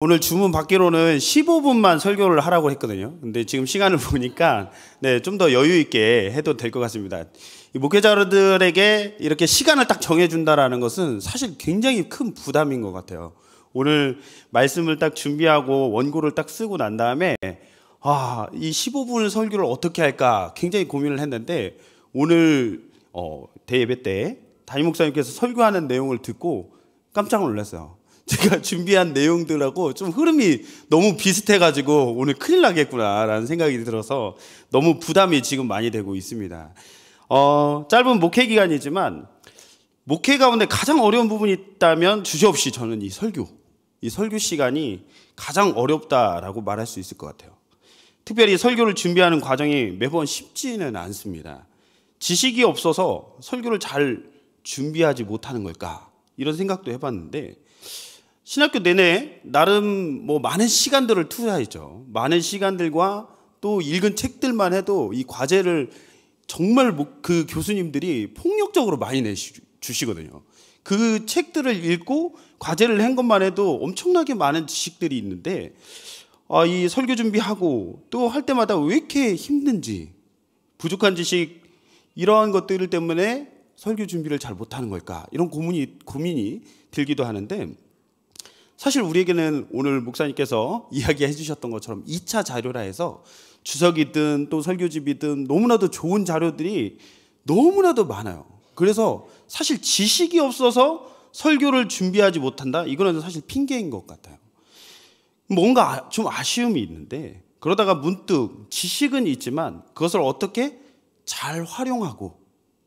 오늘 주문 받기로는 15분만 설교를 하라고 했거든요. 근데 지금 시간을 보니까 네, 좀 더 여유 있게 해도 될 것 같습니다. 목회자들에게 이렇게 시간을 딱 정해 준다라는 것은 사실 굉장히 큰 부담인 것 같아요. 오늘 말씀을 딱 준비하고 원고를 딱 쓰고 난 다음에 아, 이 15분 설교를 어떻게 할까 굉장히 고민을 했는데 오늘 어, 대예배 때 담임 목사님께서 설교하는 내용을 듣고 깜짝 놀랐어요. 제가 준비한 내용들하고 좀 흐름이 너무 비슷해가지고 오늘 큰일 나겠구나라는 생각이 들어서 너무 부담이 지금 많이 되고 있습니다. 어, 짧은 목회 기간이지만 목회 가운데 가장 어려운 부분이 있다면 주저없이 저는 이 설교, 이 설교 시간이 가장 어렵다라고 말할 수 있을 것 같아요. 특별히 설교를 준비하는 과정이 매번 쉽지는 않습니다. 지식이 없어서 설교를 잘 준비하지 못하는 걸까? 이런 생각도 해봤는데 신학교 내내 나름 뭐 많은 시간들을 투자했죠. 많은 시간들과 또 읽은 책들만 해도 이 과제를 정말 그 교수님들이 폭력적으로 많이 내주시거든요. 그 책들을 읽고 과제를 한 것만 해도 엄청나게 많은 지식들이 있는데 아, 이 설교 준비하고 또 할 때마다 왜 이렇게 힘든지 부족한 지식 이러한 것들 때문에 설교 준비를 잘 못하는 걸까 이런 고민이 고민이 들기도 하는데 사실 우리에게는 오늘 목사님께서 이야기해 주셨던 것처럼 2차 자료라 해서 주석이든 또 설교집이든 너무나도 좋은 자료들이 너무나도 많아요. 그래서 사실 지식이 없어서 설교를 준비하지 못한다? 이거는 사실 핑계인 것 같아요. 뭔가 아, 좀 아쉬움이 있는데 그러다가 문득 지식은 있지만 그것을 어떻게 잘 활용하고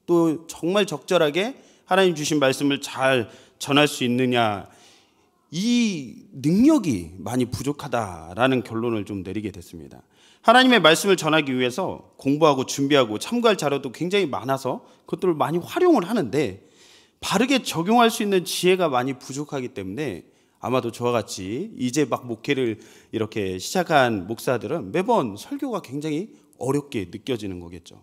또 정말 적절하게 하나님 주신 말씀을 잘 전할 수 있느냐 이 능력이 많이 부족하다라는 결론을 좀 내리게 됐습니다. 하나님의 말씀을 전하기 위해서 공부하고 준비하고 참고할 자료도 굉장히 많아서 그것들을 많이 활용을 하는데 바르게 적용할 수 있는 지혜가 많이 부족하기 때문에 아마도 저와 같이 이제 막 목회를 이렇게 시작한 목사들은 매번 설교가 굉장히 어렵게 느껴지는 거겠죠.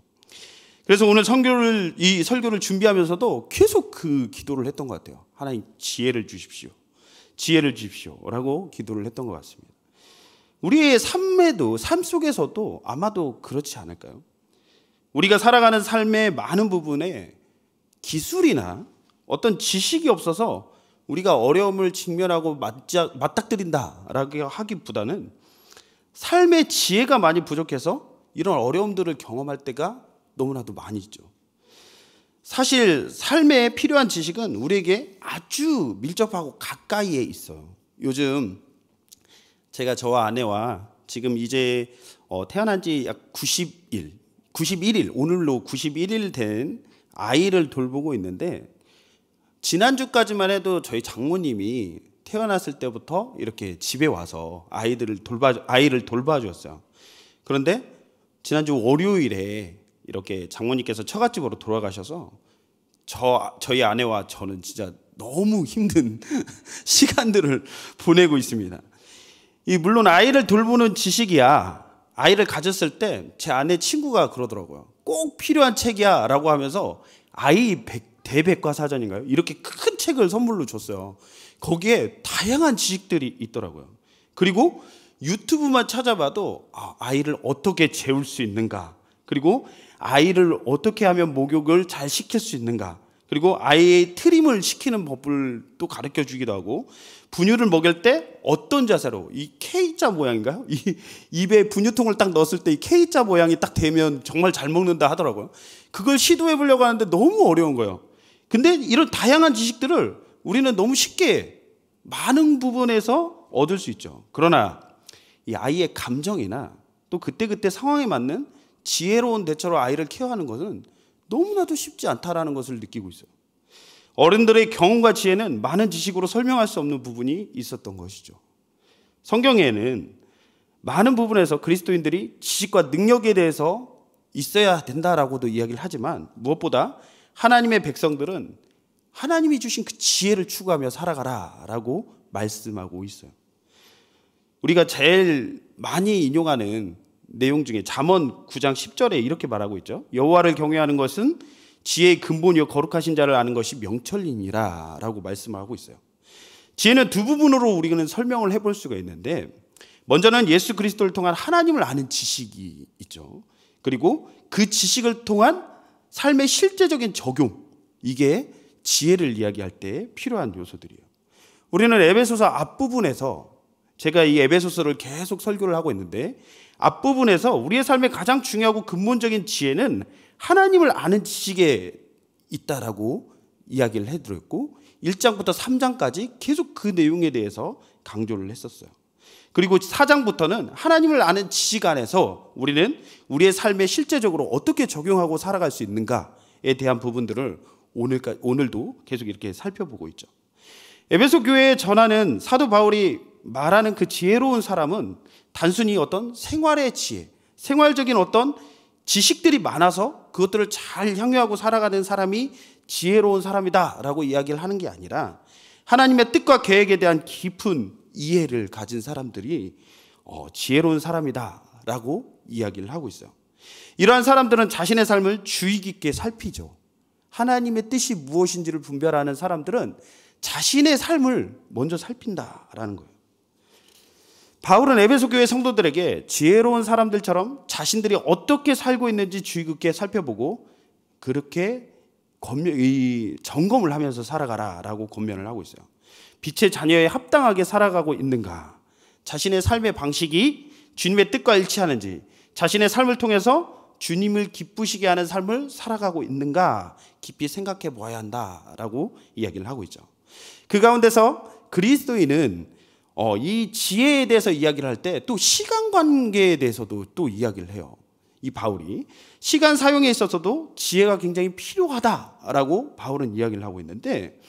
그래서 오늘 설교를 이 설교를 준비하면서도 계속 그 기도를 했던 것 같아요. 하나님 지혜를 주십시오. 지혜를 주십시오라고 기도를 했던 것 같습니다. 우리의 삶에도 삶 속에서도 아마도 그렇지 않을까요? 우리가 살아가는 삶의 많은 부분에 기술이나 어떤 지식이 없어서 우리가 어려움을 직면하고 맞자, 맞닥뜨린다라고 하기보다는 삶의 지혜가 많이 부족해서 이런 어려움들을 경험할 때가 너무나도 많이 있죠. 사실 삶에 필요한 지식은 우리에게 아주 밀접하고 가까이에 있어요. 요즘 제가 저와 아내와 지금 이제 어, 태어난 지 약 90일, 91일, 오늘로 91일 된 아이를 돌보고 있는데 지난주까지만 해도 저희 장모님이 태어났을 때부터 이렇게 집에 와서 아이들을 돌봐 아이를 돌봐줬어요. 그런데 지난주 월요일에 이렇게 장모님께서 처갓집으로 돌아가셔서 저 저희 아내와 저는 진짜 너무 힘든 시간들을 보내고 있습니다. 이 물론 아이를 돌보는 지식이야. 아이를 가졌을 때 제 아내 친구가 그러더라고요. 꼭 필요한 책이야라고 하면서 아이 백, 대백과사전인가요? 이렇게 큰 책을 선물로 줬어요. 거기에 다양한 지식들이 있더라고요. 그리고 유튜브만 찾아봐도 아, 아이를 어떻게 재울 수 있는가 그리고 아이를 어떻게 하면 목욕을 잘 시킬 수 있는가. 그리고 아이의 트림을 시키는 법을 또 가르쳐 주기도 하고 분유를 먹일 때 어떤 자세로 이 K자 모양인가요? 이 입에 분유통을 딱 넣었을 때 이 K자 모양이 딱 되면 정말 잘 먹는다 하더라고요. 그걸 시도해 보려고 하는데 너무 어려운 거예요. 근데 이런 다양한 지식들을 우리는 너무 쉽게 많은 부분에서 얻을 수 있죠. 그러나 이 아이의 감정이나 또 그때그때 상황에 맞는 지혜로운 대처로 아이를 케어하는 것은 너무나도 쉽지 않다라는 것을 느끼고 있어요. 어른들의 경험과 지혜는 많은 지식으로 설명할 수 없는 부분이 있었던 것이죠. 성경에는 많은 부분에서 그리스도인들이 지식과 능력에 대해서 있어야 된다라고도 이야기를 하지만 무엇보다 하나님의 백성들은 하나님이 주신 그 지혜를 추구하며 살아가라라고 말씀하고 있어요. 우리가 제일 많이 인용하는 내용 중에 잠언 9장 10절에 이렇게 말하고 있죠. 여호와를 경외하는 것은 지혜의 근본이요 거룩하신 자를 아는 것이 명철이니라라고 말씀하고 있어요. 지혜는 두 부분으로 우리는 설명을 해볼 수가 있는데 먼저는 예수 그리스도를 통한 하나님을 아는 지식이 있죠. 그리고 그 지식을 통한 삶의 실제적인 적용 이게 지혜를 이야기할 때 필요한 요소들이에요. 우리는 에베소서 앞부분에서 제가 이 에베소서를 계속 설교를 하고 있는데 앞부분에서 우리의 삶에 가장 중요하고 근본적인 지혜는 하나님을 아는 지식에 있다라고 이야기를 해드렸고 1장부터 3장까지 계속 그 내용에 대해서 강조를 했었어요. 그리고 4장부터는 하나님을 아는 지식 안에서 우리는 우리의 삶에 실제적으로 어떻게 적용하고 살아갈 수 있는가에 대한 부분들을 오늘까, 오늘도 계속 이렇게 살펴보고 있죠. 에베소 교회의 전하는 사도 바울이 말하는 그 지혜로운 사람은 단순히 어떤 생활의 지혜, 생활적인 어떤 지식들이 많아서 그것들을 잘 향유하고 살아가는 사람이 지혜로운 사람이다라고 이야기를 하는 게 아니라 하나님의 뜻과 계획에 대한 깊은 이해를 가진 사람들이 어, 지혜로운 사람이다라고 이야기를 하고 있어요. 이러한 사람들은 자신의 삶을 주의 깊게 살피죠. 하나님의 뜻이 무엇인지를 분별하는 사람들은 자신의 삶을 먼저 살핀다라는 거예요. 바울은 에베소 교회 성도들에게 지혜로운 사람들처럼 자신들이 어떻게 살고 있는지 주의 깊게 살펴보고 그렇게 검, 이, 점검을 하면서 살아가라라고 권면을 하고 있어요. 빛의 자녀에 합당하게 살아가고 있는가? 자신의 삶의 방식이 주님의 뜻과 일치하는지, 자신의 삶을 통해서 주님을 기쁘시게 하는 삶을 살아가고 있는가? 깊이 생각해 보아야 한다라고 이야기를 하고 있죠. 그 가운데서 그리스도인은 어, 이 지혜에 대해서 이야기를 할 때 또 시간 관계에 대해서도 또 이야기를 해요. 이 바울이 시간 사용에 있어서도 지혜가 굉장히 필요하다라고 바울은 이야기를 하고 있는데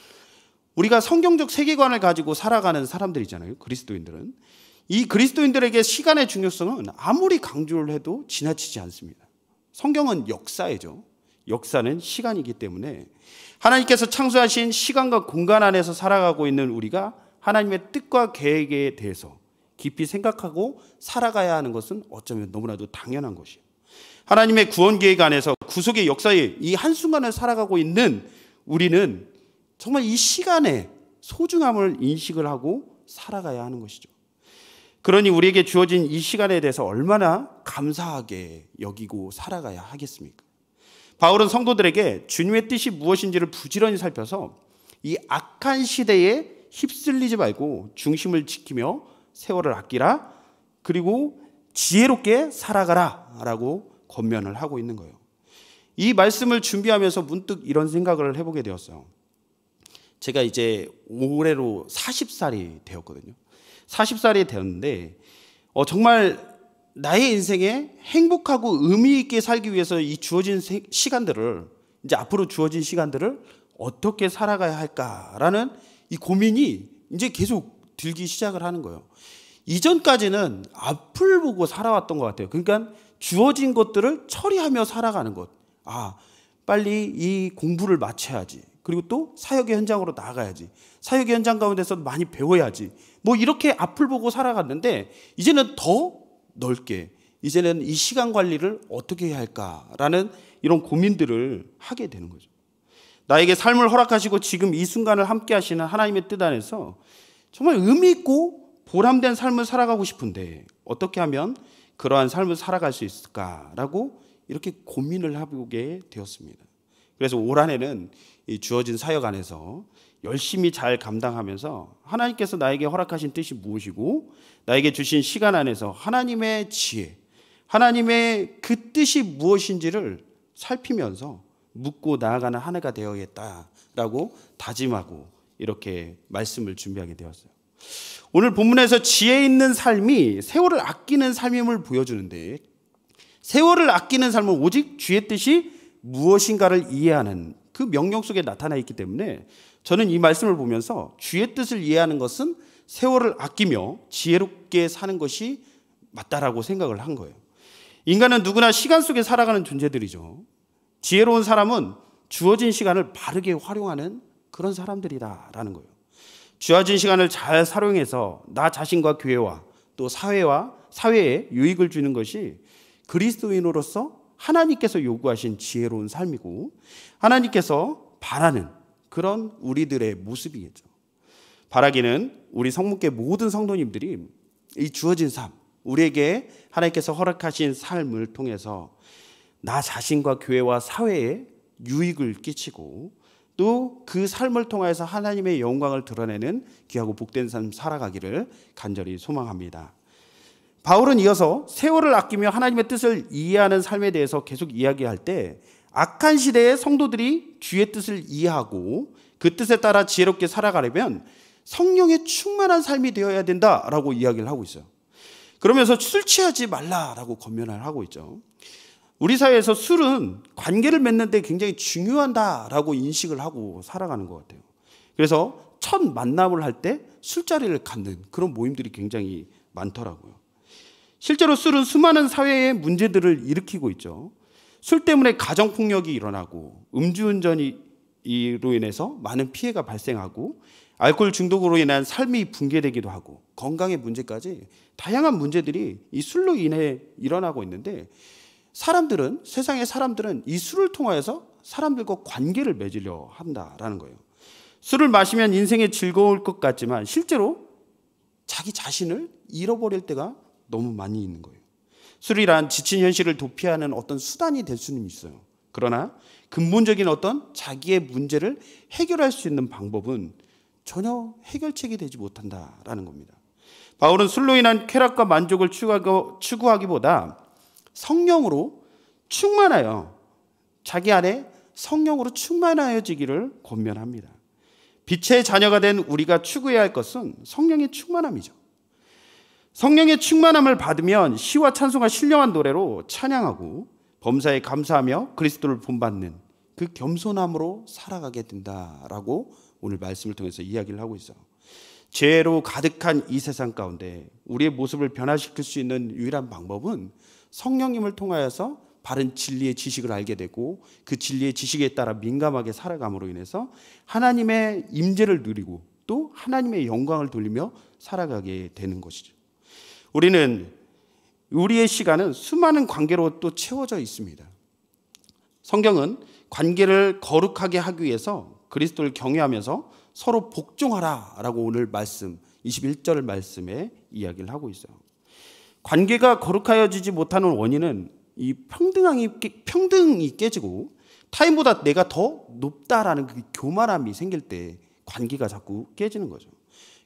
우리가 성경적 세계관을 가지고 살아가는 사람들이잖아요. 그리스도인들은 이 그리스도인들에게 시간의 중요성은 아무리 강조를 해도 지나치지 않습니다. 성경은 역사이죠. 역사는 시간이기 때문에 하나님께서 창조하신 시간과 공간 안에서 살아가고 있는 우리가 하나님의 뜻과 계획에 대해서 깊이 생각하고 살아가야 하는 것은 어쩌면 너무나도 당연한 것이에요. 하나님의 구원 계획 안에서 구속의 역사의 이 한순간을 살아가고 있는 우리는 정말 이 시간에 소중함을 인식을 하고 살아가야 하는 것이죠. 그러니 우리에게 주어진 이 시간에 대해서 얼마나 감사하게 여기고 살아가야 하겠습니까? 바울은 성도들에게 주님의 뜻이 무엇인지를 부지런히 살펴서 이 악한 시대에 휩쓸리지 말고 중심을 지키며 세월을 아끼라 그리고 지혜롭게 살아가라 라고 권면을 하고 있는 거예요. 이 말씀을 준비하면서 문득 이런 생각을 해보게 되었어요. 제가 이제 올해로 40살이 되었거든요. 40살이 되었는데 어, 정말 나의 인생에 행복하고 의미 있게 살기 위해서 이 주어진 시간들을 이제 앞으로 주어진 시간들을 어떻게 살아가야 할까라는 이 고민이 이제 계속 들기 시작을 하는 거예요. 이전까지는 앞을 보고 살아왔던 것 같아요. 그러니까 주어진 것들을 처리하며 살아가는 것. 아, 빨리 이 공부를 마쳐야지. 그리고 또 사역의 현장으로 나가야지. 사역의 현장 가운데서 많이 배워야지. 뭐 이렇게 앞을 보고 살아갔는데 이제는 더 넓게 이제는 이 시간 관리를 어떻게 해야 할까라는 이런 고민들을 하게 되는 거죠. 나에게 삶을 허락하시고 지금 이 순간을 함께 하시는 하나님의 뜻 안에서 정말 의미 있고 보람된 삶을 살아가고 싶은데 어떻게 하면 그러한 삶을 살아갈 수 있을까라고 이렇게 고민을 해보게 되었습니다. 그래서 올한 해는 주어진 사역 안에서 열심히 잘 감당하면서 하나님께서 나에게 허락하신 뜻이 무엇이고 나에게 주신 시간 안에서 하나님의 지혜, 하나님의 그 뜻이 무엇인지를 살피면서 묻고 나아가는 한 해가 되어야겠다라고 다짐하고 이렇게 말씀을 준비하게 되었어요. 오늘 본문에서 지혜 있는 삶이 세월을 아끼는 삶임을 보여주는데 세월을 아끼는 삶은 오직 주의 뜻이 무엇인가를 이해하는 그 명령 속에 나타나 있기 때문에 저는 이 말씀을 보면서 주의 뜻을 이해하는 것은 세월을 아끼며 지혜롭게 사는 것이 맞다라고 생각을 한 거예요. 인간은 누구나 시간 속에 살아가는 존재들이죠. 지혜로운 사람은 주어진 시간을 바르게 활용하는 그런 사람들이다라는 거예요. 주어진 시간을 잘 사용해서 나 자신과 교회와 또 사회와 사회에 유익을 주는 것이 그리스도인으로서 하나님께서 요구하신 지혜로운 삶이고 하나님께서 바라는 그런 우리들의 모습이겠죠. 바라기는 우리 성문계 모든 성도님들이 이 주어진 삶, 우리에게 하나님께서 허락하신 삶을 통해서 나 자신과 교회와 사회에 유익을 끼치고 또 그 삶을 통해서 하나님의 영광을 드러내는 귀하고 복된 삶 살아가기를 간절히 소망합니다. 바울은 이어서 세월을 아끼며 하나님의 뜻을 이해하는 삶에 대해서 계속 이야기할 때 악한 시대의 성도들이 주의 뜻을 이해하고 그 뜻에 따라 지혜롭게 살아가려면 성령의 충만한 삶이 되어야 된다라고 이야기를 하고 있어요. 그러면서 술 취하지 말라라고 권면을 하고 있죠. 우리 사회에서 술은 관계를 맺는데 굉장히 중요한다라고 인식을 하고 살아가는 것 같아요. 그래서 첫 만남을 할 때 술자리를 갖는 그런 모임들이 굉장히 많더라고요. 실제로 술은 수많은 사회의 문제들을 일으키고 있죠. 술 때문에 가정폭력이 일어나고 음주운전으로 인해서 많은 피해가 발생하고 알코올 중독으로 인한 삶이 붕괴되기도 하고 건강의 문제까지 다양한 문제들이 이 술로 인해 일어나고 있는데 사람들은 세상의 사람들은 이 술을 통하여서 사람들과 관계를 맺으려 한다라는 거예요. 술을 마시면 인생이 즐거울 것 같지만 실제로 자기 자신을 잃어버릴 때가 너무 많이 있는 거예요. 술이란 지친 현실을 도피하는 어떤 수단이 될 수는 있어요. 그러나 근본적인 어떤 자기의 문제를 해결할 수 있는 방법은 전혀 해결책이 되지 못한다라는 겁니다. 바울은 술로 인한 쾌락과 만족을 추구하기보다 성령으로 충만하여 자기 안에 성령으로 충만하여지기를 권면합니다. 빛의 자녀가 된 우리가 추구해야 할 것은 성령의 충만함이죠. 성령의 충만함을 받으면 시와 찬송과 신령한 노래로 찬양하고 범사에 감사하며 그리스도를 본받는 그 겸손함으로 살아가게 된다라고 오늘 말씀을 통해서 이야기를 하고 있어 죄로 가득한 이 세상 가운데 우리의 모습을 변화시킬 수 있는 유일한 방법은 성령님을 통하여서 바른 진리의 지식을 알게 되고 그 진리의 지식에 따라 민감하게 살아감으로 인해서 하나님의 임재를 누리고 또 하나님의 영광을 돌리며 살아가게 되는 것이죠. 우리는 우리의 시간은 수많은 관계로 또 채워져 있습니다. 성경은 관계를 거룩하게 하기 위해서 그리스도를 경외하면서 서로 복종하라라고 오늘 말씀 21절 말씀에 이야기를 하고 있어요. 관계가 거룩하여지지 못하는 원인은 이평등이 평등이 깨지고 타인보다 내가 더 높다라는 그 교만함이 생길 때 관계가 자꾸 깨지는 거죠.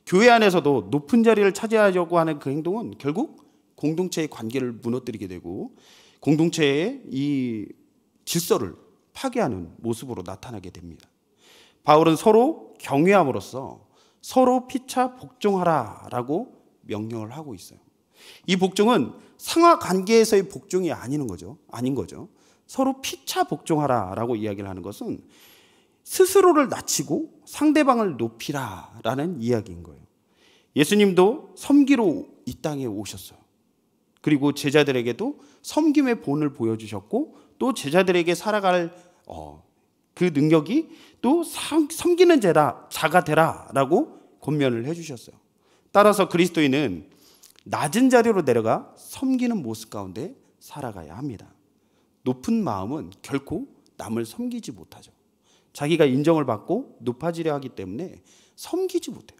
교회 안에서도 높은 자리를 차지하려고 하는 그 행동은 결국 공동체의 관계를 무너뜨리게 되고 공동체의 이 질서를 파괴하는 모습으로 나타나게 됩니다. 바울은 서로 경외함으로써 서로 피차 복종하라라고 명령을 하고 있어요. 이 복종은 상하 관계에서의 복종이 아닌 거죠. 아닌 거죠. 서로 피차 복종하라라고 이야기를 하는 것은 스스로를 낮추고 상대방을 높이라라는 이야기인 거예요. 예수님도 섬기로 이 땅에 오셨어요. 그리고 제자들에게도 섬김의 본을 보여주셨고 또 제자들에게 살아갈 어, 그 능력이 또 섬기는 자라, 자가 되라라고 권면을 해주셨어요. 따라서 그리스도인은 낮은 자리로 내려가 섬기는 모습 가운데 살아가야 합니다. 높은 마음은 결코 남을 섬기지 못하죠. 자기가 인정을 받고 높아지려 하기 때문에 섬기지 못해요.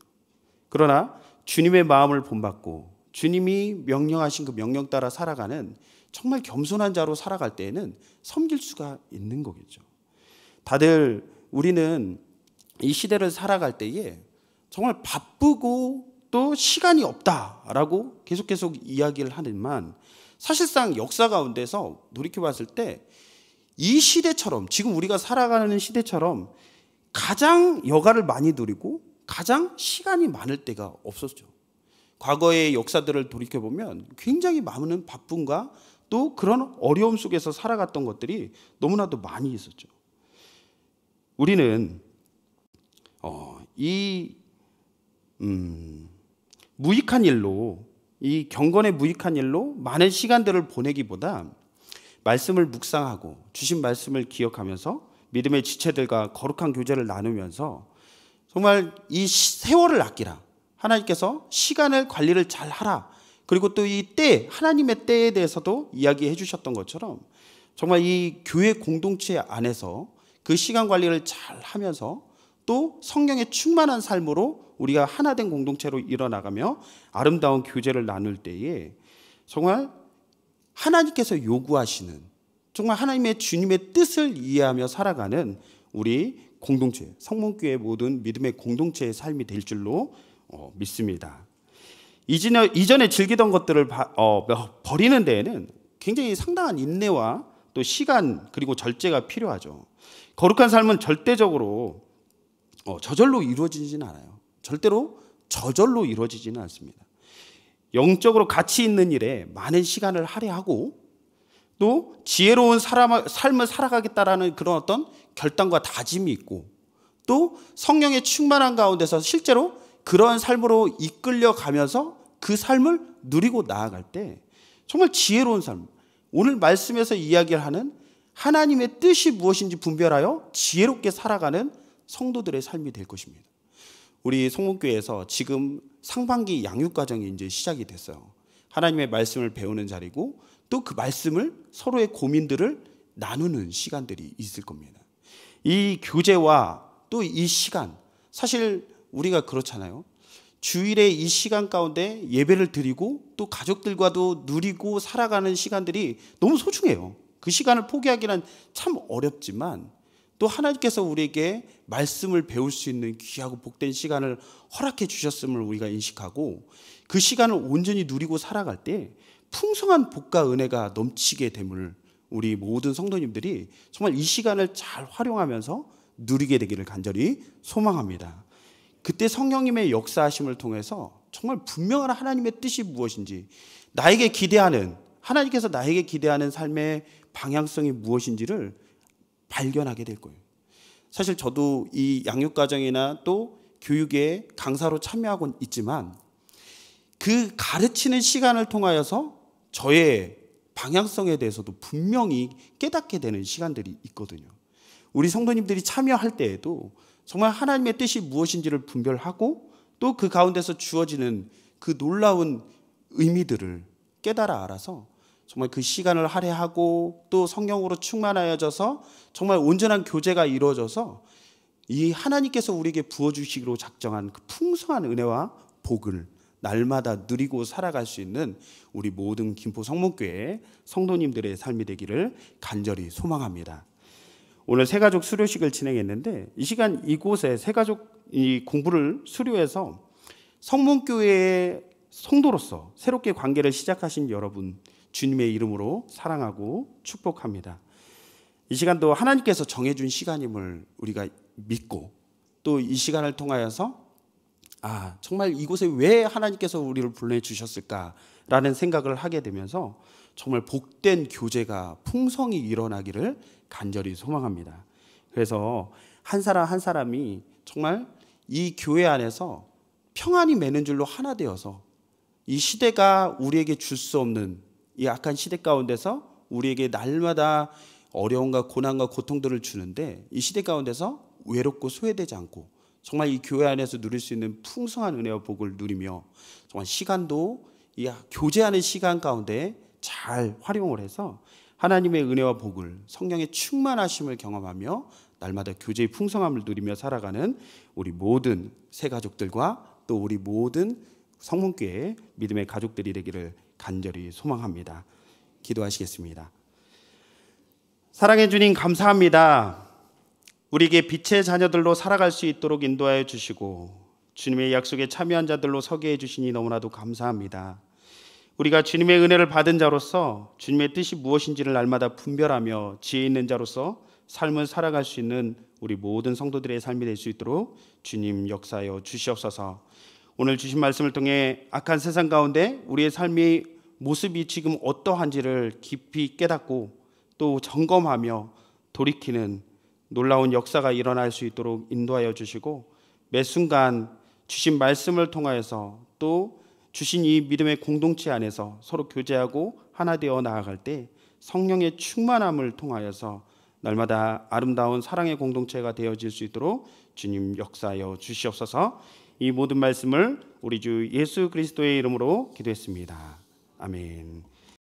그러나 주님의 마음을 본받고 주님이 명령하신 그 명령 따라 살아가는 정말 겸손한 자로 살아갈 때에는 섬길 수가 있는 거겠죠. 다들 우리는 이 시대를 살아갈 때에 정말 바쁘고 또 시간이 없다라고 계속 계속 이야기를 하지만 사실상 역사 가운데서 돌이켜 봤을 때 이 시대처럼 지금 우리가 살아가는 시대처럼 가장 여가를 많이 누리고 가장 시간이 많을 때가 없었죠. 과거의 역사들을 돌이켜 보면 굉장히 많은 바쁨과 또 그런 어려움 속에서 살아갔던 것들이 너무나도 많이 있었죠. 우리는 어, 이 음, 무익한 일로 이 경건에 무익한 일로 많은 시간들을 보내기보다 말씀을 묵상하고 주신 말씀을 기억하면서 믿음의 지체들과 거룩한 교제를 나누면서 정말 이 세월을 아끼라. 하나님께서 시간을 관리를 잘 하라. 그리고 또 이 때, 하나님의 때에 대해서도 이야기해 주셨던 것처럼 정말 이 교회 공동체 안에서 그 시간 관리를 잘 하면서 또 성경에 충만한 삶으로 우리가 하나된 공동체로 일어나가며 아름다운 교제를 나눌 때에 정말 하나님께서 요구하시는 정말 하나님의 주님의 뜻을 이해하며 살아가는 우리 공동체 성문교회 모든 믿음의 공동체의 삶이 될 줄로 어, 믿습니다. 이전에 즐기던 것들을 어, 어, 버리는 데에는 굉장히 상당한 인내와 또 시간 그리고 절제가 필요하죠. 거룩한 삶은 절대적으로 어, 저절로 이루어지지는 않아요. 절대로 저절로 이루어지지는 않습니다. 영적으로 가치 있는 일에 많은 시간을 할애하고 또 지혜로운 사람, 삶을 살아가겠다라는 그런 어떤 결단과 다짐이 있고 또 성령의 충만한 가운데서 실제로 그러한 삶으로 이끌려 가면서 그 삶을 누리고 나아갈 때 정말 지혜로운 삶. 오늘 말씀에서 이야기를 하는 하나님의 뜻이 무엇인지 분별하여 지혜롭게 살아가는 성도들의 삶이 될 것입니다. 우리 송목교에서 지금 상반기 양육 과정이 이제 시작이 됐어요. 하나님의 말씀을 배우는 자리고 또 그 말씀을 서로의 고민들을 나누는 시간들이 있을 겁니다. 이 교제와 또 이 시간 사실 우리가 그렇잖아요. 주일에 이 시간 가운데 예배를 드리고 또 가족들과도 누리고 살아가는 시간들이 너무 소중해요. 그 시간을 포기하기란 참 어렵지만 또 하나님께서 우리에게 말씀을 배울 수 있는 귀하고 복된 시간을 허락해 주셨음을 우리가 인식하고 그 시간을 온전히 누리고 살아갈 때 풍성한 복과 은혜가 넘치게 됨을 우리 모든 성도님들이 정말 이 시간을 잘 활용하면서 누리게 되기를 간절히 소망합니다. 그때 성령님의 역사하심을 통해서 정말 분명한 하나님의 뜻이 무엇인지 나에게 기대하는 하나님께서 나에게 기대하는 삶의 방향성이 무엇인지를 발견하게 될 거예요. 사실 저도 이 양육 과정이나 또 교육에 강사로 참여하고 있지만 그 가르치는 시간을 통하여서 저의 방향성에 대해서도 분명히 깨닫게 되는 시간들이 있거든요. 우리 성도님들이 참여할 때에도 정말 하나님의 뜻이 무엇인지를 분별하고 또 그 가운데서 주어지는 그 놀라운 의미들을 깨달아 알아서 정말 그 시간을 할애하고 또 성령으로 충만하여져서 정말 온전한 교제가 이루어져서 이 하나님께서 우리에게 부어주시기로 작정한 그 풍성한 은혜와 복을 날마다 누리고 살아갈 수 있는 우리 모든 김포 성문교회 성도님들의 삶이 되기를 간절히 소망합니다. 오늘 새가족 수료식을 진행했는데 이 시간 이곳에 새가족 공부를 수료해서 성문교회의 성도로서 새롭게 관계를 시작하신 여러분 주님의 이름으로 사랑하고 축복합니다. 이 시간도 하나님께서 정해준 시간임을 우리가 믿고 또 이 시간을 통하여서 아, 정말 이곳에 왜 하나님께서 우리를 불러주셨을까라는 생각을 하게 되면서 정말 복된 교제가 풍성히 일어나기를 간절히 소망합니다. 그래서 한 사람 한 사람이 정말 이 교회 안에서 평안이 매는 줄로 하나 되어서 이 시대가 우리에게 줄 수 없는 이 악한 시대 가운데서 우리에게 날마다 어려움과 고난과 고통들을 주는데 이 시대 가운데서 외롭고 소외되지 않고 정말 이 교회 안에서 누릴 수 있는 풍성한 은혜와 복을 누리며 정말 시간도 이 교제하는 시간 가운데 잘 활용을 해서 하나님의 은혜와 복을 성령의 충만하심을 경험하며 날마다 교제의 풍성함을 누리며 살아가는 우리 모든 새 가족들과 또 우리 모든 성문교회 믿음의 가족들이 되기를 간절히 소망합니다. 기도하시겠습니다. 사랑해 주님 감사합니다. 우리에게 빛의 자녀들로 살아갈 수 있도록 인도하여 주시고 주님의 약속에 참여한 자들로 서게 해 주시니 너무나도 감사합니다. 우리가 주님의 은혜를 받은 자로서 주님의 뜻이 무엇인지를 날마다 분별하며 지혜 있는 자로서 삶을 살아갈 수 있는 우리 모든 성도들의 삶이 될 수 있도록 주님 역사여 주시옵소서. 오늘 주신 말씀을 통해 악한 세상 가운데 우리의 삶이 모습이 지금 어떠한지를 깊이 깨닫고 또 점검하며 돌이키는 놀라운 역사가 일어날 수 있도록 인도하여 주시고 매 순간 주신 말씀을 통하여서 또 주신 이 믿음의 공동체 안에서 서로 교제하고 하나 되어 나아갈 때 성령의 충만함을 통하여서 날마다 아름다운 사랑의 공동체가 되어질 수 있도록 주님 역사하여 주시옵소서. 이 모든 말씀을 우리 주 예수 그리스도의 이름으로 기도했습니다. I mean,